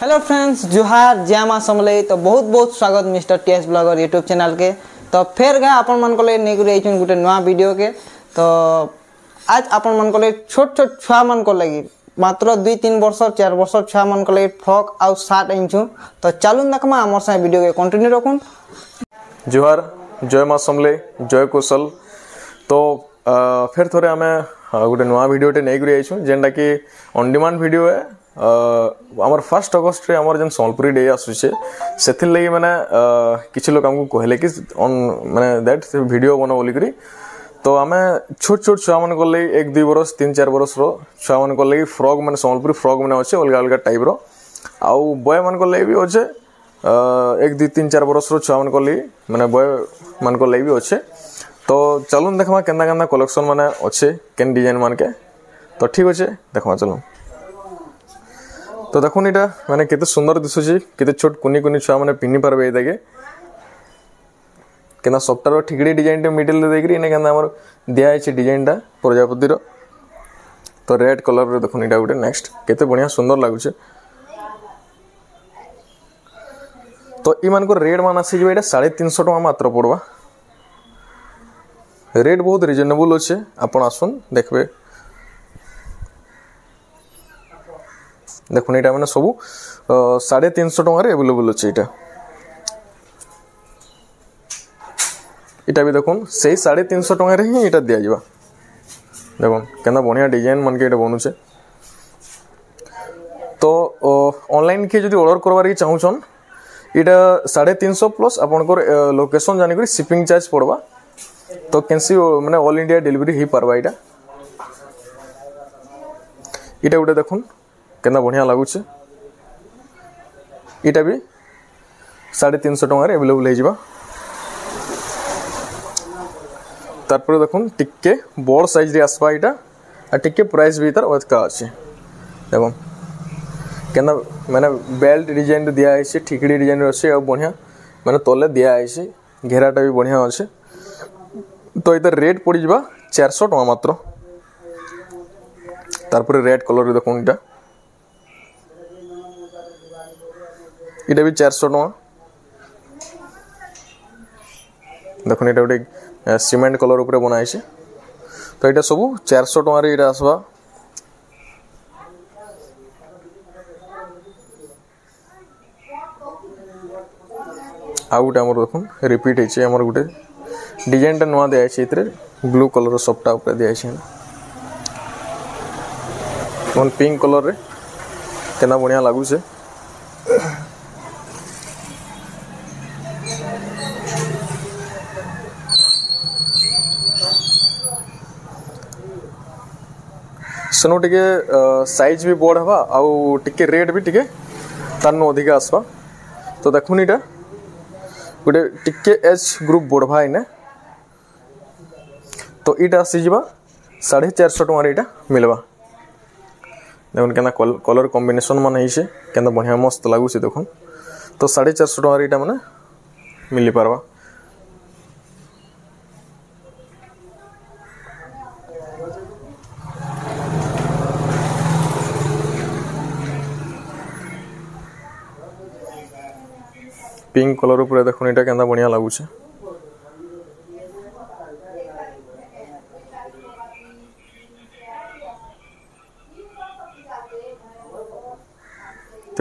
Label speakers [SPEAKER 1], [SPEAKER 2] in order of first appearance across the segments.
[SPEAKER 1] hello ফ্রেন্ड्स জুহার জয় মা সমলেই তো বহুত বহুত স্বাগত মিস্টার টিএস ব্লগর ইউট্যুব চ্যানেলকে তো ফের গা আপন মানক লাগে নেইকরি আইছুন গোটে নয়া ভিডিওকে তো আজ আপন মানক লাগে ছোট ছোট ছুয়া মানক লাগি মাত্র দুই তিন বর্ষ চার বর্ষ ছুয়া মানক লাগে ফ্রক আউ শার্ট আইছু তো চালুন দেখমা আমার সঙ্গে ভিডিওকে কন্টিনিউ রাখুন জুহার জয় মা সমলে জয় কুশল તો ફેର୍ ଥରେ ଆମେ ଗୋଟେ ନୂଆ ଭିଡ଼ିଓଟେ ନେଇକରି ଆଇଛୁ ଯେନ୍ଟାକି ଅନ୍ ଡିମାଣ୍ଡ ଭିଡ଼ିଓ ଏ ଆମର ଫାର୍ଷ୍ଟ ଅଗଷ୍ଟରେ ଆମର ଯେନ୍ ସମ୍ବଲପୁରୀ ଡେ ଆସୁଛେ ସେଥିର୍ଲାଗି ମାନେ କିଛି ଲୋକ ଆମକୁ କହିଲେ କି ମାନେ ଦ୍ୟାଟ୍ ସେ ଭିଡ଼ିଓ ବନ ବୋଲିକରି ତ ଆମେ ଛୋଟ ଛୋଟ ଛୁଆମାନଙ୍କର ଲାଗି ଏକ ଦୁଇ ବରଷ ତିନି ଚାରି ବରଷର ଛୁଆମାନଙ୍କର ଲାଗି ଫ୍ରକ୍ ମାନେ ସମ୍ବଲପୁରୀ ଫ୍ରକ୍ ମାନେ ଅଛେ ଅଲଗା ଅଲଗା ଟାଇପ୍ର ଆଉ ବୟମାନଙ୍କର ଲାଗି ବି ଅଛେ ଏକ ଦୁଇ ତିନି ଚାରି ବରଷର ଛୁଆମାନଙ୍କର ଲାଗି ମାନେ ବୟମାନଙ୍କର ଲାଗି ବି ଅଛେ ତ ଚାଲୁନ୍ ଦେଖ୍ମା କେନ୍ତା କେନ୍ତା କଲେକ୍ସନ୍ ମାନେ ଅଛେ କେନ୍ মানকে তো ତ ଠିକ୍ ଅଛେ ଦେଖ୍ମା তো ତ ଦେଖୁନ୍ মানে ମାନେ କେତେ ସୁନ୍ଦର ଦିଶୁଛି କେତେ ଛୋଟ୍ କୁନି କୁନି ଛୁଆମାନେ ପିନ୍ଧି পারবে ଏଇଟାକେ কেনা সফটার ঠিকড়ি ডিজাইনটা মিডিলে দেখি এনে কেন আমার দিয়া আছে ডিজাইনটা প্রজাপতির তো রেড কলরের দেখুন এটা গোটে নেক্সট কেতে বঢ়িয়া সুন্দর লাগুছে তো ইমানকর রেড মান যাবে এটা সাড়ে তিনশো টাকা মাত্র পড়বা ରେଟ୍ ବହୁତ ରିଜନେବୁଲ୍ ଅଛେ ଆପଣ ଆସୁନ୍ ଦେଖ୍ବେ ଦେଖୁନ୍ ଏଇଟା ମାନେ ସବୁ ସାଢ଼େ ତିନିଶହ ଟଙ୍କାରେ ଆଭେଲେବୁଲ୍ ଅଛେ ଏଇଟା ଏଇଟା ବି ଦେଖୁନ୍ ସେଇ ସାଢ଼େ ତିନିଶହ ଟଙ୍କାରେ ହିଁ ଏଇଟା ଦିଆଯିବା ଦେଖୁନ୍ କେନ୍ତା ବଢ଼ିଆ ଡିଜାଇନ୍ ମାନକେ ଏଇଟା ବନୁଛେ ତ ଅନଲାଇନ୍ କିଏ ଯଦି ଅର୍ଡ଼ର୍ କର୍ବାର୍କେ ଚାହୁଁଛନ୍ ଏଇଟା ସାଢ଼େ ତିନିଶହ ପ୍ଲସ୍ ଆପଣଙ୍କର ଲୋକେସନ୍ ଜାଣିକରି ସିପିଂ ଚାର୍ଜ ପଡ଼୍ବା तो କେନ୍ସି ମାନେ ଅଲ୍ ଇଣ୍ଡିଆ ଡେଲିଭରି ହେଇପାର୍ବା ଇଟା ଇଟା ଗୋଟେ ଦେଖୁନ୍ କେନ୍ତା ବଢ଼ିଆ ଲାଗୁଛେ ଇଟା ବି ସାଢ଼େ ତିନିଶହ ଟଙ୍କାରେ ଆଭେଲେବୁଲ୍ ହେଇଯିବା ତାର୍ପରେ ଦେଖୁନ୍ ଟିକେ ବଡ଼ ସାଇଜ୍ରେ ଆସ୍ବା ଇଟା ଆଉ ଟିକେ ପ୍ରାଇସ୍ ବି ତାର୍ ଅଧିକା ଅଛେ ଏବଂ କେନ୍ତା ମାନେ ବେଲ୍ଟ ଡିଜାଇନ୍ରେ ଦିଆହେଇଛେ ଠିକିଡ଼ି ଡିଜାଇନ୍ରେ ଅଛେ ଆଉ ବଢ଼ିଆ ମାନେ ତଲେ ଦିଆହେଇଛେ ଘେରାଟା ବି ବଢ଼ିଆ ଅଛେ তো এটার রেট পড়িযা চারশো টাকা মাত্র তারপরে রেড কলর দেখুন এটা এটা বি চারশো টাকা দেখুন এটা গোটে সিমেন্ট কলর উপরে বনা হয়েছে তো এটা সবু চারশো টাকার এটা আসবা ଆଉ ଗୋଟେ ଆମର ଦେଖୁନ୍ ରିପିଟ୍ ହେଇଛି ଆମର ଗୋଟେ ডিজাইনটা নয় দেওয়া আছে এতে ব্লু কলর সবটা উপরে দেওয়া আছে এবং পিঙ্ক কলরে কেনা বঢ়িয়া লাগুছে ସେନୁ ଟିକେ ସାଇଜ୍ ବି ବଡ଼ ହେବା ଆଉ ଟିକେ ରେଟ୍ ବି ଟିକେ ତାର୍ନୁ ଅଧିକା ଆସ୍ବା ତ ଦେଖୁନ୍ ଇଟା ଗୋଟେ ଟିକେ ଏଜ୍ ଗ୍ରୁପ୍ ବଢ଼ବା ଇନେ তো ଇଟା ଆସିଯିବା ସାଢ଼େ ଚାରିଶହ ଟଙ୍କାରେ ଇଟା ମିଲ୍ବା দেখুন কেনা কলর কম্বিনেসন মানে হয়েছে কেন বঢ়িয়া মস্ত লাগুছে দেখুন তো সাড়ে চারশো টাকার এটা মানে মিলি পারবা পিঙ্ক কলর উপরে দেখুন এটা কেনা বঢ়িয়া লাগুছে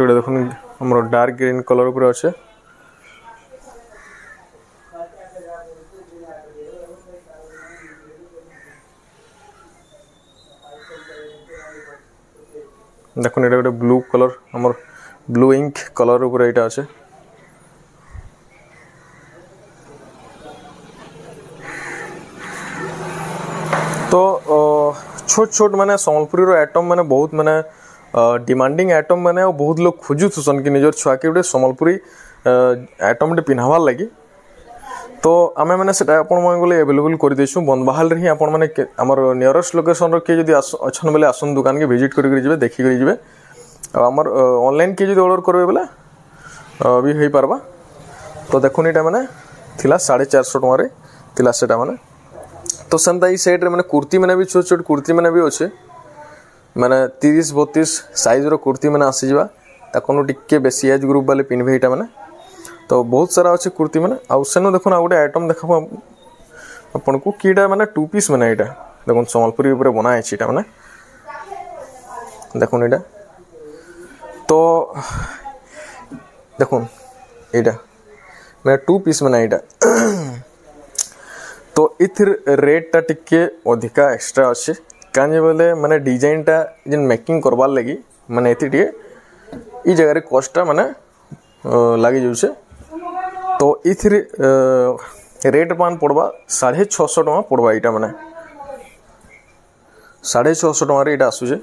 [SPEAKER 1] ଗୋଟେ দেখুন ଆମର ডার্ক গ্রিন কালার উপরে আছে দেখুন এটা গোটে ব্লু কালার আমার ব্লু ইঙ্ক কালার উপরে এটা আছে তো ছোট ছোট মানে সম্বলপুরীর আইটম মানে বহুত মানে ডিমান্ডিং ଆଇଟମ୍ ମାନେ ଆଉ ବହୁତ ଲୋକ ଖୋଜୁଥିସନ୍ କି ନିଜର ଛୁଆକେ ଗୋଟେ ସମ୍ବଲପୁରୀ ଆଇଟମ୍ଟେ ପିନ୍ଧାବାର୍ ଲାଗି ତ ଆମେମାନେ ସେଟା ଆପଣମାନଙ୍କୁ ଲାଗି ଆଭେଲେବୁଲ୍ କରିଦେଇଛୁ ବନ୍ଦବାହାଲରେ ହିଁ ଆପଣମାନେ ଆମର ନିୟରେଷ୍ଟ ଲୋକେସନ୍ର କିଏ ଯଦି ଅଛନ୍ ବେଲେ ଆସନ୍ ଦୋକାନକେ ଭିଜିଟ୍ କରିକି ଯିବେ ଦେଖିକରି ଯିବେ ଆଉ ଆମର ଅନଲାଇନ୍ କିଏ ଯଦି ଅର୍ଡ଼ର୍ କରିବେ ବେଲେ ବି ହେଇପାର୍ବା ତ ଦେଖୁନ୍ ଏଇଟା ମାନେ ଥିଲା ସାଢ଼େ ଚାରିଶହ ଟଙ୍କାରେ ଥିଲା ସେଟା ମାନେ ତ ସେନ୍ତା ଏଇ ସାଇଡ଼୍ରେ ମାନେ କୁର୍ତ୍ତି ମାନେ ବି ଛୋଟ ଛୋଟ କୁର୍ତ୍ତି ମାନେ ବି ଅଛେ ମାନେ ତିରିଶ ବତିଶ ସାଇଜ୍ର କୁର୍ତ୍ତୀ ମାନେ ଆସିଯିବା ତାକୁ ଟିକେ ବେଶୀ ଏଜ୍ ଗ୍ରୁପ୍ ବାଲେ ପିନ୍ଧିବେ ଏଇଟା ମାନେ ତ ବହୁତ ସାରା ଅଛି କୁର୍ତ୍ତୀ ମାନେ ଆଉ ସେନୁ ଦେଖୁନ୍ ଆଉ ଗୋଟେ ଆଇଟମ୍ ଦେଖାବ ଆପଣଙ୍କୁ କି ଏଇଟା ମାନେ ଟୁ ପିସ୍ ମାନେ ଏଇଟା ଦେଖୁନ୍ ସମ୍ବଲପୁରୀ ଉପରେ ବନା ହେଇଛି ଏଇଟା ମାନେ ଦେଖୁନ୍ ଏଇଟା ତ ଦେଖୁନ୍ ଏଇଟା ମାନେ ଟୁ ପିସ୍ ମାନେ ଏଇଟା ତ ଏଥିର ରେଟ୍ଟା ଟିକେ ଅଧିକା ଏକ୍ସଟ୍ରା ଅଛି कहें बोले मैंने डिजाइनटा जिन मेकिंग करवार लगी मैंने ये टे ये कस्टा मैंने लग जाऊे तो ये रेट पान पड़वा साढ़े छःश टाँ पड़वा यहाँ मैंने साढ़े छःश टकर यहाँ आसुचे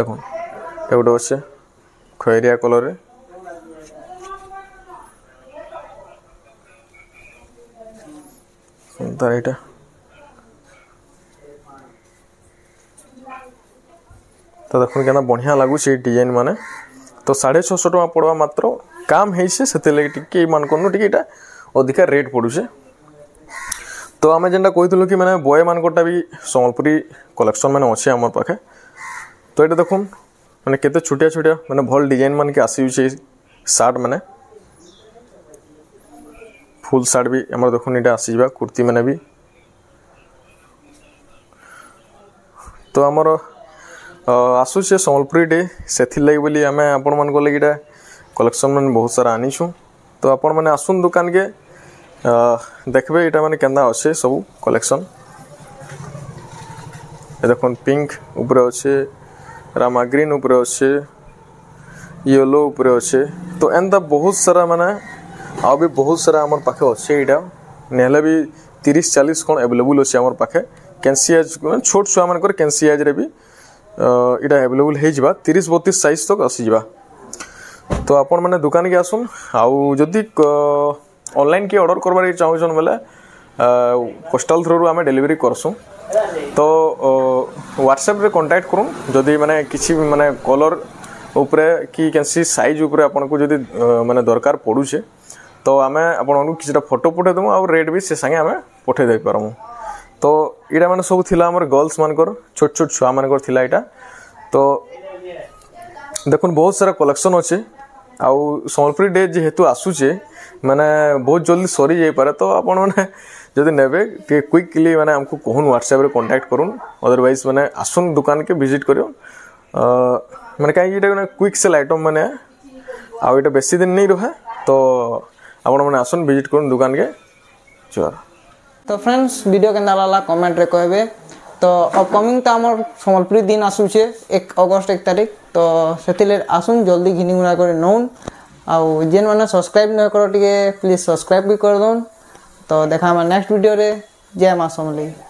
[SPEAKER 1] देख ये गोटे अच्छे खैरिया कलर ये यहाँ তো দেখুন কেনা বঢ়িয়া লাগুছে এই ডিজাইন মানে তো সাড়ে ছশো টাকা পড়বা মাত্র কাম হয়েছে সেতিরলাগি টিকি এইমানকরনু টিকি এটা অধিকা রেট পড়ুছে তো আমি যেটা কইলু কি মানে বয় মানকটা বি সম্বলপুরী কলেকশন মানে অছে আমার পাখে তো এটা দেখুন মানে কেতে ছুটিয়া ছুটিয়া মানে ভাল ডিজাইন মানকে আসিছে শার্ট মানে ফুল শার্ট বি আমার দেখুন এটা আসিযা কুর্তি মানে বি তো আমার ଆସୁଛେ ସମ୍ବଲପୁରୀଟେ ସେଥିର୍ଲାଗି ବୋଲି ଆମେ ଆପଣମାନଙ୍କ ଲାଗି ଇଟା କଲେକ୍ସନ୍ ମାନେ ବହୁତ ସାରା ଆନିଛୁଁ ତ ଆପଣମାନେ ଆସୁନ୍ ଦୋକାନକେ ଦେଖ୍ବେ ଇଟା ମାନେ କେନ୍ତା ଅଛେ ସବୁ କଲେକ୍ସନ୍ ଏ ଦେଖୁନ୍ ପିଙ୍କ୍ ଉପରେ ଅଛେ ରାମା ଗ୍ରୀନ୍ ଉପରେ ଅଛେ ୟେଲୋ ଉପରେ ଅଛେ ତ ଏନ୍ତା ବହୁତ ସାରା ମାନେ ଆଉ ବି ବହୁତ ସାରା ଆମର ପାଖେ ଅଛେ ଇଟା ନେହେଲେ ବି ତିରିଶ ଚାଳିଶ କ'ଣ ଆଭେଲେବୁଲ୍ ଅଛେ ଆମର ପାଖେ କେନ୍ସିଆଜ୍ ଛୋଟ ଛୁଆମାନଙ୍କର କେନ୍ସିଆଜ୍ରେ ବି ଏଇଟା ଆଭେଲେବୁଲ୍ ହେଇଯିବା ତିରିଶ ବତିଶ ସାଇଜ୍ ତକ୍ ଆସିଯିବା ତ ଆପଣମାନେ ଦୋକାନକେ ଆସୁନ୍ ଆଉ ଯଦି ଅନଲାଇନ୍ କି ଅର୍ଡ଼ର୍ କର୍ବାର୍କେ ଚାହୁଁଛନ୍ ବେଲେ ପୋଷ୍ଟାଲ୍ ଥ୍ରୁରୁ ଆମେ ଡେଲିଭରି କରସୁଁ ତ ହ୍ୱାଟ୍ସଆପ୍ରେ କଣ୍ଟାକ୍ଟ କରୁନ୍ ଯଦି ମାନେ କିଛି ମାନେ କଲର୍ ଉପରେ କି କେନ୍ସି ସାଇଜ୍ ଉପରେ ଆପଣଙ୍କୁ ଯଦି ମାନେ ଦରକାର ପଡ଼ୁଛେ ତ ଆମେ ଆପଣଙ୍କୁ କିଛିଟା ଫଟୋ ପଠେଇଦେମୁ ଆଉ ରେଟ୍ ବି ସେ ସାଙ୍ଗେ ଆମେ ପଠେଇ ଦେଇପାରମୁ তো এটা মানে সব লা আমার গর্লস মানকর ছোট ছোট ছুয়া মানকর লা এটা তো দেখুন বহুত সারা কলেকশন অছে আউ সম্বলপুরী ডে যেহেতু আসুছে মানে বহুত জলদি সরি যাইপারে তো আপন মানে যদি নেবে টিকে কুইকলি মানে আমাকে কহুন হোয়াটসঅ্যাপে কন্ট্যাক্ট করুন অদরওয়াইজ মানে আসুন দোকানকে ভিজিট করুন মানে কাইকি এটা মানে কুইক সেল আইটম মানে আউ এটা বেশি দিন নেই রহে তো আপন মানে আসুন ভিজিট করুন দোকানকে চুয়ার তো ଫ୍ରେଣ୍ଡସ୍ ଭିଡ଼ିଓ କେନ୍ତା ହେଲା କମେଣ୍ଟରେ କହିବେ ତ ଅପକମିଂ ତ ଆମର ସମ୍ବଲପୁରୀ ଦିନ ଆସୁଛେ ଏକ ଅଗଷ୍ଟ ଏକ ତାରିଖ ତ ସେଥିଲାଗି ଆସୁନ୍ ଜଲ୍ଦି ଘିନିଗୁଣା କରି ନଉନ୍ ଆଉ ଯେନ୍ମାନେ ସବସ୍କ୍ରାଇବ୍ ନ କର ଟିକେ ପ୍ଲିଜ୍ ସବସ୍କ୍ରାଇବ୍ ବି କରିଦଉନ୍ ତ ଦେଖା ନେକ୍ସଟ ଭିଡ଼ିଓରେ ଜୟ ମା ସମଲେଇ